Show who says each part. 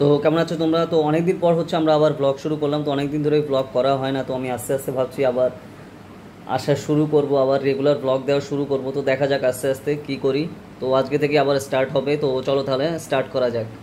Speaker 1: তো কেমন আছো তোমরা তো অনেকদিন পর হচ্ছে আমরা আবার ব্লগ শুরু করলাম তো অনেকদিন দিন ধরে ব্লগ করা হয় না তো আমি আস্তে আস্তে ভাবছি আবার আসা শুরু করব আবার রেগুলার ব্লগ দেওয়া শুরু করব তো দেখা যাক আস্তে আস্তে কি করি তো আজকে থেকে আবার স্টার্ট হবে তো চলো তাহলে স্টার্ট করা যাক